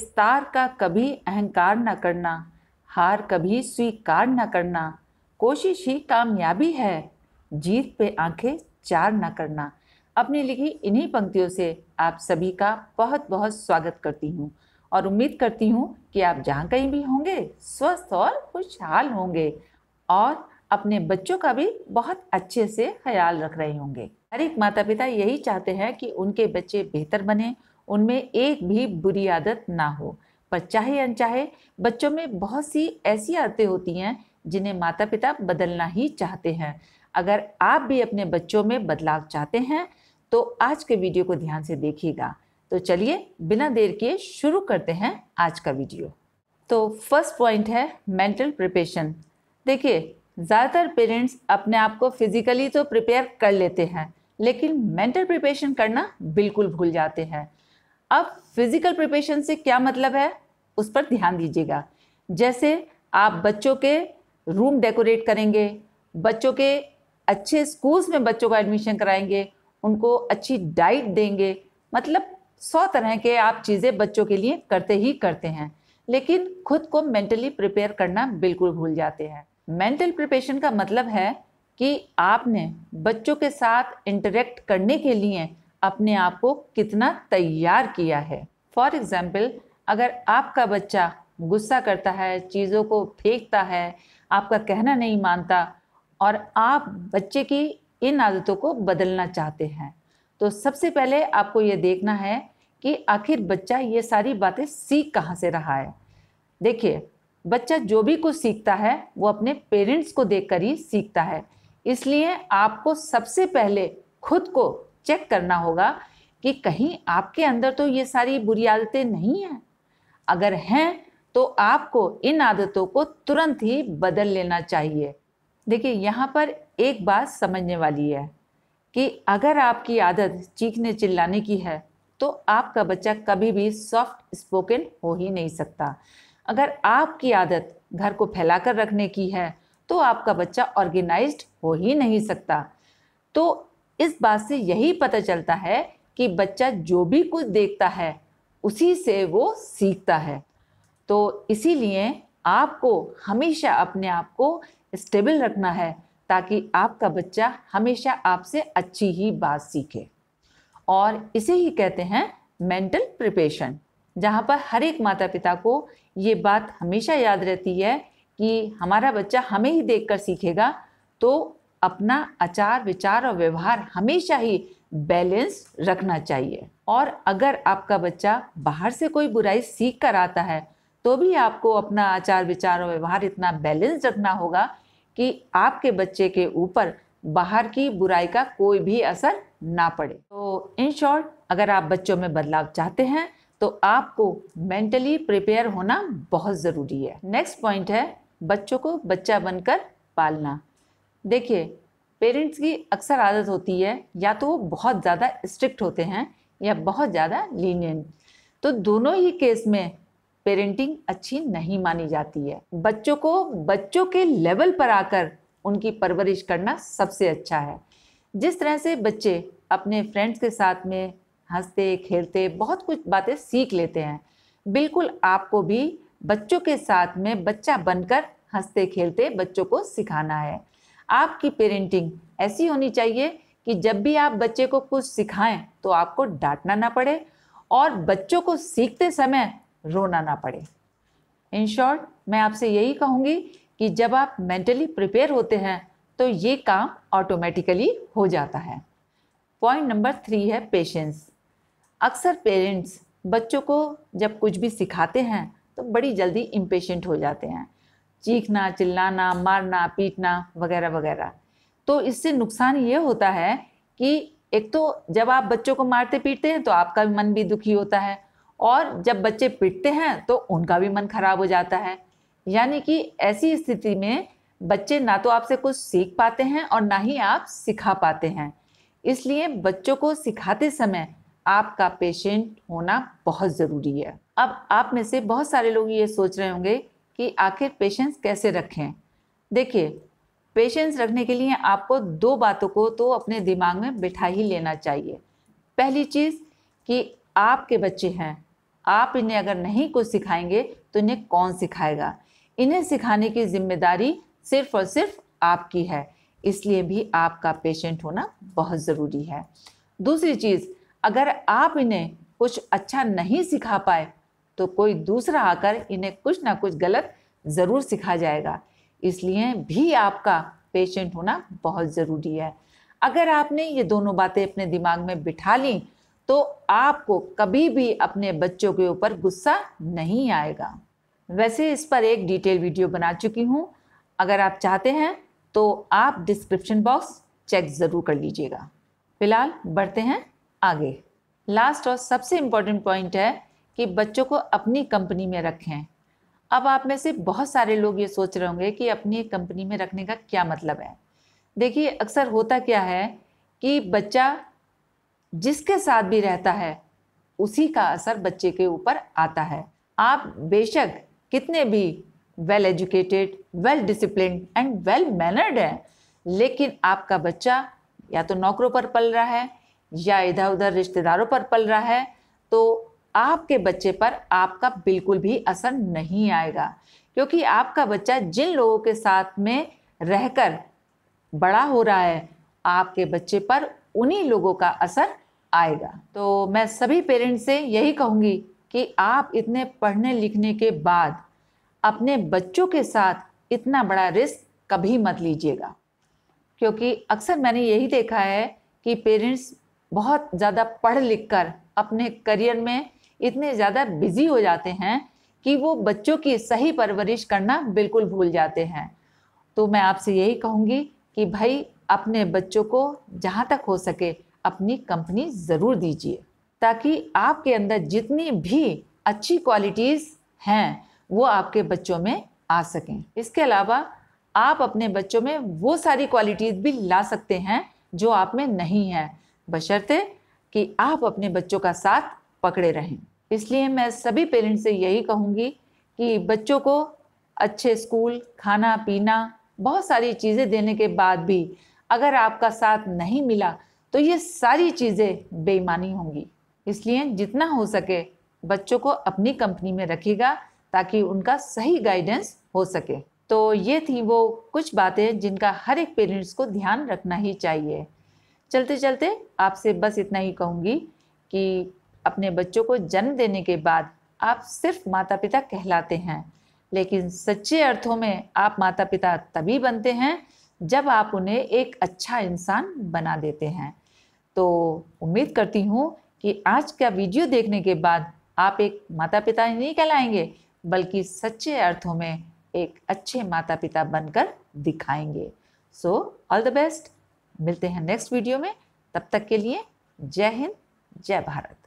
विस्तार का कभी अहंकार न करना हार कभी स्वीकार न करना कोशिश ही कामयाबी है जीत पे आंखें चार न करना अपनी लिखी इन्हीं पंक्तियों से आप सभी का बहुत बहुत स्वागत करती हूँ और उम्मीद करती हूँ कि आप जहाँ कहीं भी होंगे स्वस्थ और खुशहाल होंगे और अपने बच्चों का भी बहुत अच्छे से ख्याल रख रहे होंगे हर एक माता पिता यही चाहते हैं कि उनके बच्चे बेहतर बने उनमें एक भी बुरी आदत ना हो पर चाहे अनचाहे बच्चों में बहुत सी ऐसी आदतें होती हैं जिन्हें माता पिता बदलना ही चाहते हैं अगर आप भी अपने बच्चों में बदलाव चाहते हैं तो आज के वीडियो को ध्यान से देखिएगा तो चलिए बिना देर किए शुरू करते हैं आज का वीडियो तो फर्स्ट पॉइंट है मेंटल प्रिपरेशन देखिए ज़्यादातर पेरेंट्स अपने आप को फिज़िकली तो प्रिपेयर कर लेते हैं लेकिन मेंटल प्रिपरेशन करना बिल्कुल भूल जाते हैं अब फिजिकल प्रिपरेशन से क्या मतलब है उस पर ध्यान दीजिएगा जैसे आप बच्चों के रूम डेकोरेट करेंगे बच्चों के अच्छे स्कूल्स में बच्चों का एडमिशन कराएंगे उनको अच्छी डाइट देंगे मतलब सौ तरह के आप चीज़ें बच्चों के लिए करते ही करते हैं लेकिन खुद को मेंटली प्रिपेयर करना बिल्कुल भूल जाते हैं मेंटल प्रिपरेशन का मतलब है कि आपने बच्चों के साथ इंटरेक्ट करने के लिए अपने आप को कितना तैयार किया है फॉर एग्ज़ाम्पल अगर आपका बच्चा गुस्सा करता है चीज़ों को फेंकता है आपका कहना नहीं मानता और आप बच्चे की इन आदतों को बदलना चाहते हैं तो सबसे पहले आपको ये देखना है कि आखिर बच्चा ये सारी बातें सीख कहाँ से रहा है देखिए बच्चा जो भी कुछ सीखता है वो अपने पेरेंट्स को देखकर ही सीखता है इसलिए आपको सबसे पहले खुद को चेक करना होगा कि कहीं आपके अंदर तो ये सारी बुरी आदतें नहीं हैं अगर हैं तो आपको इन आदतों को तुरंत ही बदल लेना चाहिए देखिए यहाँ पर एक बात समझने वाली है कि अगर आपकी आदत चीखने चिल्लाने की है तो आपका बच्चा कभी भी सॉफ्ट स्पोकन हो ही नहीं सकता अगर आपकी आदत घर को फैलाकर रखने की है तो आपका बच्चा ऑर्गेनाइज्ड हो ही नहीं सकता तो इस बात से यही पता चलता है कि बच्चा जो भी कुछ देखता है उसी से वो सीखता है तो इसीलिए आपको हमेशा अपने आप को स्टेबल रखना है ताकि आपका बच्चा हमेशा आपसे अच्छी ही बात सीखे और इसे ही कहते हैं मेंटल प्रिपेशन जहाँ पर हर एक माता पिता को ये बात हमेशा याद रहती है कि हमारा बच्चा हमें ही देखकर सीखेगा तो अपना आचार विचार और व्यवहार हमेशा ही बैलेंस रखना चाहिए और अगर आपका बच्चा बाहर से कोई बुराई सीख कर आता है तो भी आपको अपना आचार विचार और व्यवहार इतना बैलेंस रखना होगा कि आपके बच्चे के ऊपर बाहर की बुराई का कोई भी असर ना पड़े तो इन शॉर्ट अगर आप बच्चों में बदलाव चाहते हैं तो आपको मेंटली प्रिपेयर होना बहुत ज़रूरी है नेक्स्ट पॉइंट है बच्चों को बच्चा बनकर पालना देखिए पेरेंट्स की अक्सर आदत होती है या तो वो बहुत ज़्यादा स्ट्रिक्ट होते हैं या बहुत ज़्यादा लीनियंट तो दोनों ही केस में पेरेंटिंग अच्छी नहीं मानी जाती है बच्चों को बच्चों के लेवल पर आकर उनकी परवरिश करना सबसे अच्छा है जिस तरह से बच्चे अपने फ्रेंड्स के साथ में हंसते खेलते बहुत कुछ बातें सीख लेते हैं बिल्कुल आपको भी बच्चों के साथ में बच्चा बनकर हंसते खेलते बच्चों को सिखाना है आपकी पेरेंटिंग ऐसी होनी चाहिए कि जब भी आप बच्चे को कुछ सिखाएं तो आपको डांटना ना पड़े और बच्चों को सीखते समय रोना ना पड़े इन शॉर्ट मैं आपसे यही कहूँगी कि जब आप मेंटली प्रिपेयर होते हैं तो ये काम ऑटोमेटिकली हो जाता है पॉइंट नंबर थ्री है पेशेंस अक्सर पेरेंट्स बच्चों को जब कुछ भी सिखाते हैं तो बड़ी जल्दी इम्पेशेंट हो जाते हैं चीखना चिल्लाना मारना पीटना वगैरह वगैरह तो इससे नुकसान ये होता है कि एक तो जब आप बच्चों को मारते पीटते हैं तो आपका भी मन भी दुखी होता है और जब बच्चे पीटते हैं तो उनका भी मन खराब हो जाता है यानी कि ऐसी स्थिति में बच्चे ना तो आपसे कुछ सीख पाते हैं और ना ही आप सिखा पाते हैं इसलिए बच्चों को सिखाते समय आपका पेशेंट होना बहुत ज़रूरी है अब आप में से बहुत सारे लोग ये सोच रहे होंगे कि आखिर पेशेंस कैसे रखें देखिए पेशेंस रखने के लिए आपको दो बातों को तो अपने दिमाग में बिठा ही लेना चाहिए पहली चीज़ कि आपके बच्चे हैं आप इन्हें अगर नहीं कुछ सिखाएंगे तो इन्हें कौन सिखाएगा इन्हें सिखाने की जिम्मेदारी सिर्फ और सिर्फ आपकी है इसलिए भी आपका पेशेंट होना बहुत ज़रूरी है दूसरी चीज़ अगर आप इन्हें कुछ अच्छा नहीं सिखा पाए तो कोई दूसरा आकर इन्हें कुछ ना कुछ गलत ज़रूर सिखा जाएगा इसलिए भी आपका पेशेंट होना बहुत ज़रूरी है अगर आपने ये दोनों बातें अपने दिमाग में बिठा ली तो आपको कभी भी अपने बच्चों के ऊपर गुस्सा नहीं आएगा वैसे इस पर एक डिटेल वीडियो बना चुकी हूँ अगर आप चाहते हैं तो आप डिस्क्रिप्शन बॉक्स चेक ज़रूर कर लीजिएगा फिलहाल बढ़ते हैं आगे लास्ट और सबसे इम्पॉर्टेंट पॉइंट है कि बच्चों को अपनी कंपनी में रखें अब आप में से बहुत सारे लोग ये सोच रहे होंगे कि अपनी कंपनी में रखने का क्या मतलब है देखिए अक्सर होता क्या है कि बच्चा जिसके साथ भी रहता है उसी का असर बच्चे के ऊपर आता है आप बेशक कितने भी well educated well discipline and well mannered हैं लेकिन आपका बच्चा या तो नौकरों पर पल रहा है या इधर उधर रिश्तेदारों पर पल रहा है तो आपके बच्चे पर आपका बिल्कुल भी असर नहीं आएगा क्योंकि आपका बच्चा जिन लोगों के साथ में रहकर बड़ा हो रहा है आपके बच्चे पर उन्हीं लोगों का असर आएगा तो मैं सभी पेरेंट्स से यही कहूँगी कि आप इतने पढ़ने लिखने के बाद अपने बच्चों के साथ इतना बड़ा रिस्क कभी मत लीजिएगा क्योंकि अक्सर मैंने यही देखा है कि पेरेंट्स बहुत ज़्यादा पढ़ लिख कर अपने करियर में इतने ज़्यादा बिजी हो जाते हैं कि वो बच्चों की सही परवरिश करना बिल्कुल भूल जाते हैं तो मैं आपसे यही कहूँगी कि भाई अपने बच्चों को जहाँ तक हो सके अपनी कंपनी ज़रूर दीजिए ताकि आपके अंदर जितनी भी अच्छी क्वालिटीज़ हैं वो आपके बच्चों में आ सकें इसके अलावा आप अपने बच्चों में वो सारी क्वालिटीज़ भी ला सकते हैं जो आप में नहीं है बशर्ते कि आप अपने बच्चों का साथ पकड़े रहें इसलिए मैं सभी पेरेंट्स से यही कहूँगी कि बच्चों को अच्छे स्कूल खाना पीना बहुत सारी चीज़ें देने के बाद भी अगर आपका साथ नहीं मिला तो ये सारी चीज़ें बेईमानी होंगी इसलिए जितना हो सके बच्चों को अपनी कंपनी में रखेगा ताकि उनका सही गाइडेंस हो सके तो ये थी वो कुछ बातें जिनका हर एक पेरेंट्स को ध्यान रखना ही चाहिए चलते चलते आपसे बस इतना ही कहूँगी कि अपने बच्चों को जन्म देने के बाद आप सिर्फ माता पिता कहलाते हैं लेकिन सच्चे अर्थों में आप माता पिता तभी बनते हैं जब आप उन्हें एक अच्छा इंसान बना देते हैं तो उम्मीद करती हूँ कि आज का वीडियो देखने के बाद आप एक माता पिता ही नहीं कहलाएंगे बल्कि सच्चे अर्थों में एक अच्छे माता पिता बनकर दिखाएंगे सो ऑल द बेस्ट मिलते हैं नेक्स्ट वीडियो में तब तक के लिए जय हिंद जय भारत